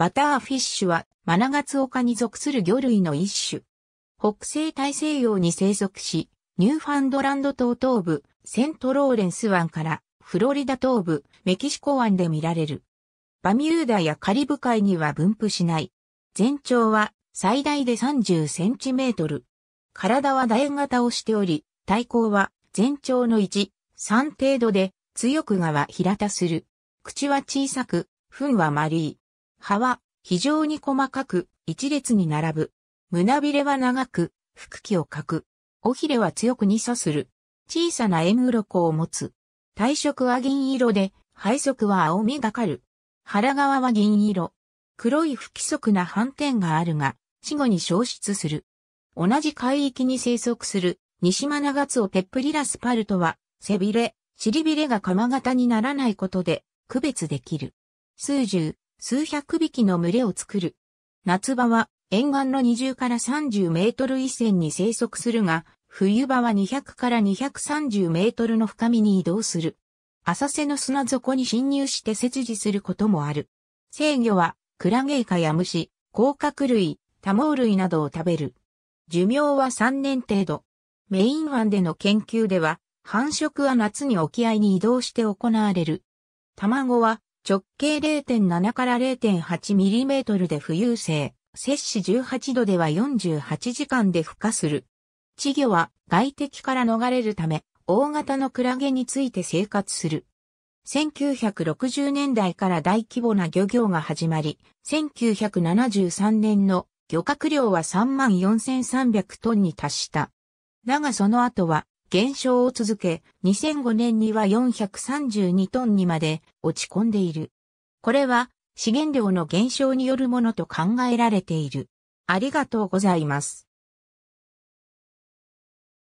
バターフィッシュはマナガツオ科に属する魚類の一種。北西大西洋に生息し、ニューファンドランド島東部、セントローレンス湾からフロリダ東部、メキシコ湾で見られる。バミューダやカリブ海には分布しない。全長は最大で30センチメートル。体は楕円型をしており、体高は全長の1、3程度で、強く側平たする。口は小さく、糞は丸い。葉は非常に細かく一列に並ぶ。胸びれは長く、腹気をかく。尾ひれは強くに刺する。小さな円鱗を持つ。体色は銀色で、背側は青みがかる。腹側は銀色。黒い不規則な斑点があるが、死後に消失する。同じ海域に生息する、ニシマナガツオテップリラスパルトは、背びれ、尻びれが釜型にならないことで、区別できる。数十、数百匹の群れを作る。夏場は沿岸の20から30メートル以線に生息するが、冬場は200から230メートルの深みに移動する。浅瀬の砂底に侵入して切除することもある。制御は、クラゲイカや虫、甲殻類、多毛類などを食べる。寿命は3年程度。メイン湾での研究では、繁殖は夏に沖合に移動して行われる。卵は直径0.7から0.8ミリメートルで浮遊性、摂氏18度では48時間で孵化する。稚魚は外敵から逃れるため、大型のクラゲについて生活する。1960年代から大規模な漁業が始まり、1973年の漁獲量は34,300トンに達した。だがその後は減少を続け、2005年には432トンにまで落ち込んでいる。これは資源量の減少によるものと考えられている。ありがとうございます。